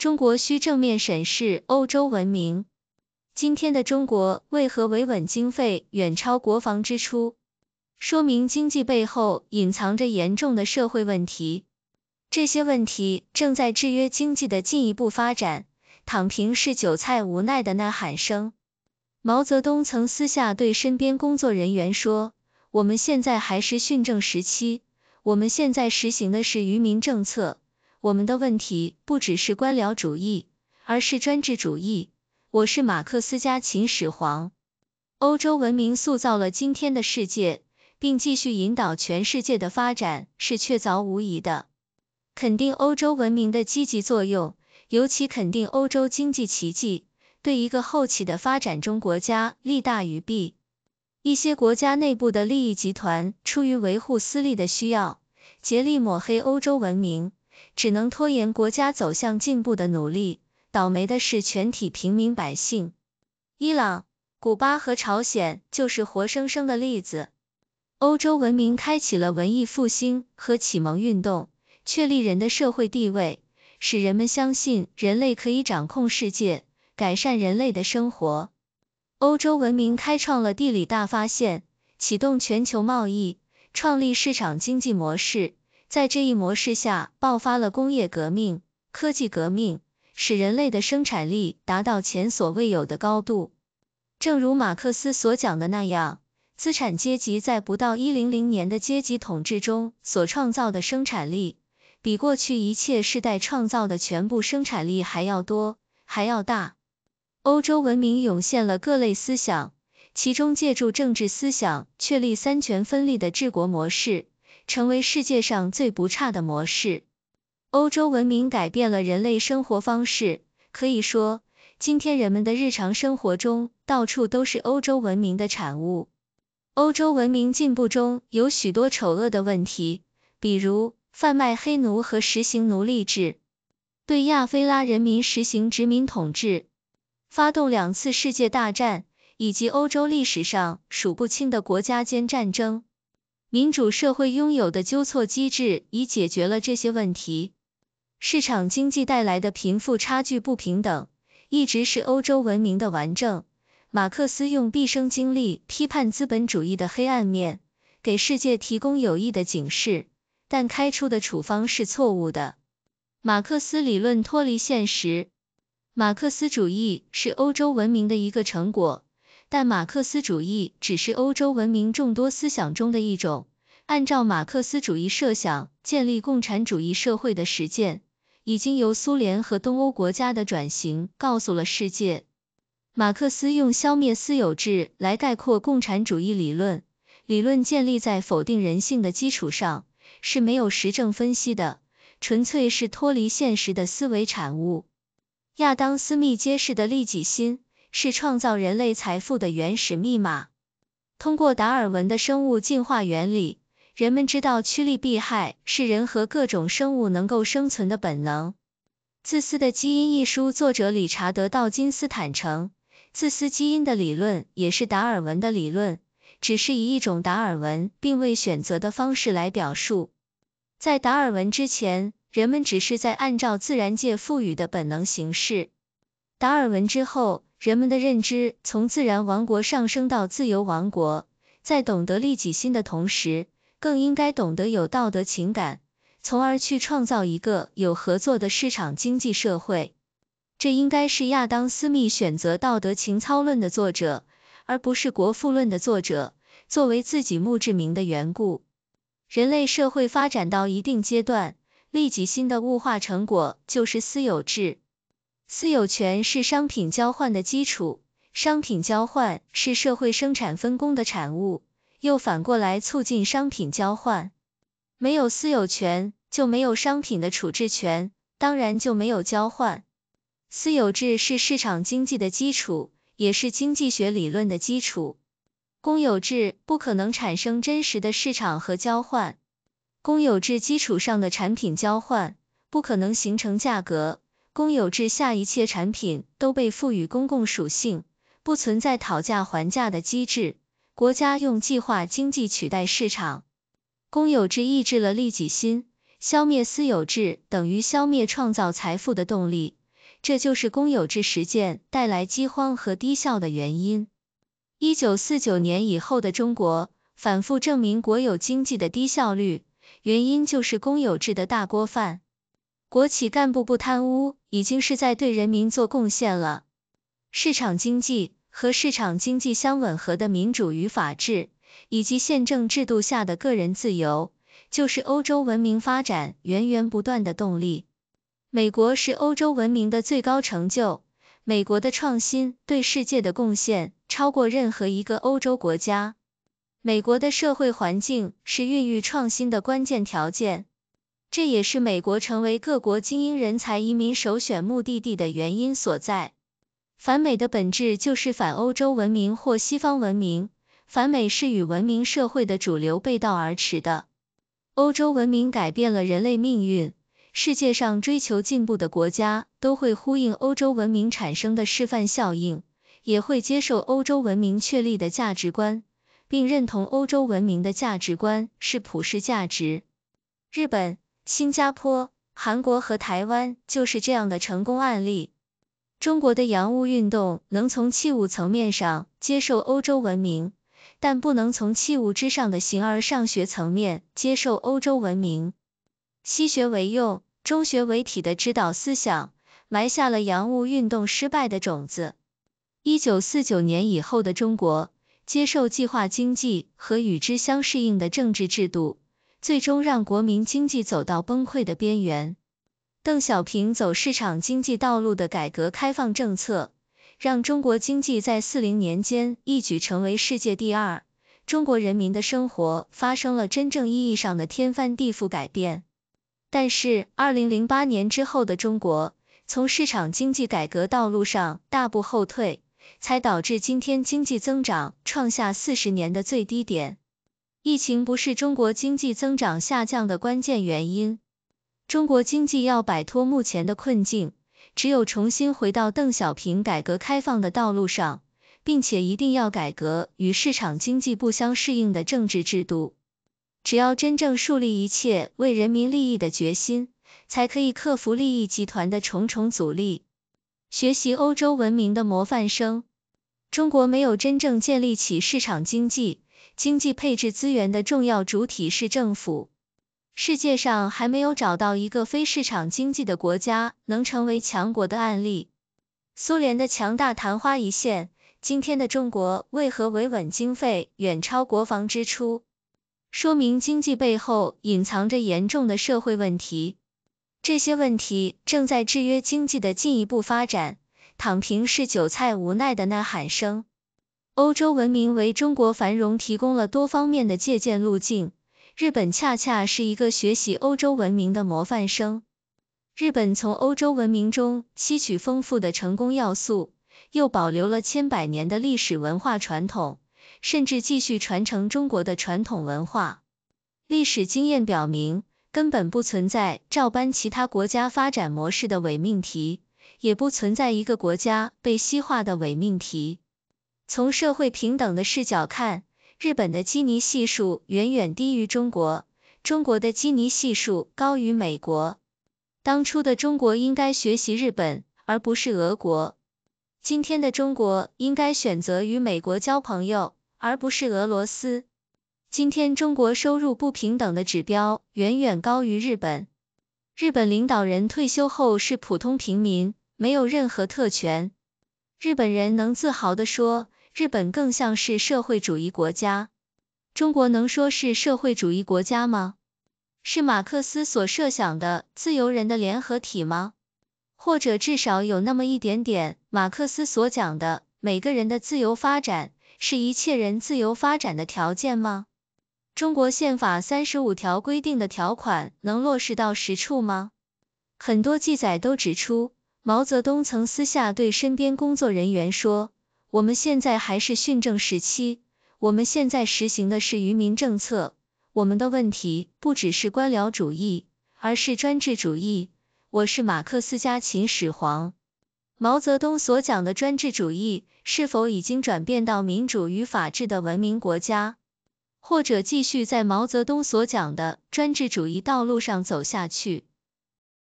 中国需正面审视欧洲文明。今天的中国为何维稳经费远超国防支出？说明经济背后隐藏着严重的社会问题，这些问题正在制约经济的进一步发展。躺平是韭菜无奈的呐喊声。毛泽东曾私下对身边工作人员说：“我们现在还是训政时期，我们现在实行的是愚民政策。”我们的问题不只是官僚主义，而是专制主义。我是马克思家秦始皇。欧洲文明塑造了今天的世界，并继续引导全世界的发展，是确凿无疑的。肯定欧洲文明的积极作用，尤其肯定欧洲经济奇迹，对一个后起的发展中国家利大于弊。一些国家内部的利益集团，出于维护私利的需要，竭力抹黑欧洲文明。只能拖延国家走向进步的努力，倒霉的是全体平民百姓。伊朗、古巴和朝鲜就是活生生的例子。欧洲文明开启了文艺复兴和启蒙运动，确立人的社会地位，使人们相信人类可以掌控世界，改善人类的生活。欧洲文明开创了地理大发现，启动全球贸易，创立市场经济模式。在这一模式下，爆发了工业革命、科技革命，使人类的生产力达到前所未有的高度。正如马克思所讲的那样，资产阶级在不到一零零年的阶级统治中所创造的生产力，比过去一切世代创造的全部生产力还要多、还要大。欧洲文明涌现了各类思想，其中借助政治思想确立三权分立的治国模式。成为世界上最不差的模式。欧洲文明改变了人类生活方式，可以说，今天人们的日常生活中到处都是欧洲文明的产物。欧洲文明进步中有许多丑恶的问题，比如贩卖黑奴和实行奴隶制，对亚非拉人民实行殖民统治，发动两次世界大战，以及欧洲历史上数不清的国家间战争。民主社会拥有的纠错机制已解决了这些问题。市场经济带来的贫富差距不平等，一直是欧洲文明的顽症。马克思用毕生精力批判资本主义的黑暗面，给世界提供有益的警示，但开出的处方是错误的。马克思理论脱离现实，马克思主义是欧洲文明的一个成果。但马克思主义只是欧洲文明众多思想中的一种。按照马克思主义设想建立共产主义社会的实践，已经由苏联和东欧国家的转型告诉了世界。马克思用消灭私有制来概括共产主义理论，理论建立在否定人性的基础上，是没有实证分析的，纯粹是脱离现实的思维产物。亚当·斯密揭示的利己心。是创造人类财富的原始密码。通过达尔文的生物进化原理，人们知道趋利避害是人和各种生物能够生存的本能。《自私的基因》一书作者理查德·道金斯坦称，自私基因的理论也是达尔文的理论，只是以一种达尔文并未选择的方式来表述。在达尔文之前，人们只是在按照自然界赋予的本能行事；达尔文之后，人们的认知从自然王国上升到自由王国，在懂得利己心的同时，更应该懂得有道德情感，从而去创造一个有合作的市场经济社会。这应该是亚当·斯密选择《道德情操论》的作者，而不是《国富论》的作者，作为自己墓志铭的缘故。人类社会发展到一定阶段，利己心的物化成果就是私有制。私有权是商品交换的基础，商品交换是社会生产分工的产物，又反过来促进商品交换。没有私有权，就没有商品的处置权，当然就没有交换。私有制是市场经济的基础，也是经济学理论的基础。公有制不可能产生真实的市场和交换，公有制基础上的产品交换不可能形成价格。公有制下，一切产品都被赋予公共属性，不存在讨价还价的机制，国家用计划经济取代市场。公有制抑制了利己心，消灭私有制等于消灭创造财富的动力，这就是公有制实践带来饥荒和低效的原因。一九四九年以后的中国反复证明国有经济的低效率，原因就是公有制的大锅饭。国企干部不贪污，已经是在对人民做贡献了。市场经济和市场经济相吻合的民主与法治，以及宪政制度下的个人自由，就是欧洲文明发展源源不断的动力。美国是欧洲文明的最高成就，美国的创新对世界的贡献超过任何一个欧洲国家。美国的社会环境是孕育创新的关键条件。这也是美国成为各国精英人才移民首选目的地的原因所在。反美的本质就是反欧洲文明或西方文明，反美是与文明社会的主流背道而驰的。欧洲文明改变了人类命运，世界上追求进步的国家都会呼应欧洲文明产生的示范效应，也会接受欧洲文明确立的价值观，并认同欧洲文明的价值观是普世价值。日本。新加坡、韩国和台湾就是这样的成功案例。中国的洋务运动能从器物层面上接受欧洲文明，但不能从器物之上的形而上学层面接受欧洲文明。西学为用，中学为体的指导思想，埋下了洋务运动失败的种子。一九四九年以后的中国，接受计划经济和与之相适应的政治制度。最终让国民经济走到崩溃的边缘。邓小平走市场经济道路的改革开放政策，让中国经济在四零年间一举成为世界第二，中国人民的生活发生了真正意义上的天翻地覆改变。但是，二零零八年之后的中国从市场经济改革道路上大步后退，才导致今天经济增长创下四十年的最低点。疫情不是中国经济增长下降的关键原因。中国经济要摆脱目前的困境，只有重新回到邓小平改革开放的道路上，并且一定要改革与市场经济不相适应的政治制度。只要真正树立一切为人民利益的决心，才可以克服利益集团的重重阻力。学习欧洲文明的模范生，中国没有真正建立起市场经济。经济配置资源的重要主体是政府。世界上还没有找到一个非市场经济的国家能成为强国的案例。苏联的强大昙花一现，今天的中国为何维稳经费远超国防支出？说明经济背后隐藏着严重的社会问题，这些问题正在制约经济的进一步发展。躺平是韭菜无奈的呐喊声。欧洲文明为中国繁荣提供了多方面的借鉴路径，日本恰恰是一个学习欧洲文明的模范生。日本从欧洲文明中吸取丰富的成功要素，又保留了千百年的历史文化传统，甚至继续传承中国的传统文化。历史经验表明，根本不存在照搬其他国家发展模式的伪命题，也不存在一个国家被西化的伪命题。从社会平等的视角看，日本的基尼系数远远低于中国，中国的基尼系数高于美国。当初的中国应该学习日本，而不是俄国。今天的中国应该选择与美国交朋友，而不是俄罗斯。今天中国收入不平等的指标远远高于日本。日本领导人退休后是普通平民，没有任何特权。日本人能自豪的说。日本更像是社会主义国家，中国能说是社会主义国家吗？是马克思所设想的自由人的联合体吗？或者至少有那么一点点马克思所讲的每个人的自由发展是一切人自由发展的条件吗？中国宪法三十五条规定的条款能落实到实处吗？很多记载都指出，毛泽东曾私下对身边工作人员说。我们现在还是训政时期，我们现在实行的是愚民政策。我们的问题不只是官僚主义，而是专制主义。我是马克思家秦始皇。毛泽东所讲的专制主义，是否已经转变到民主与法治的文明国家，或者继续在毛泽东所讲的专制主义道路上走下去？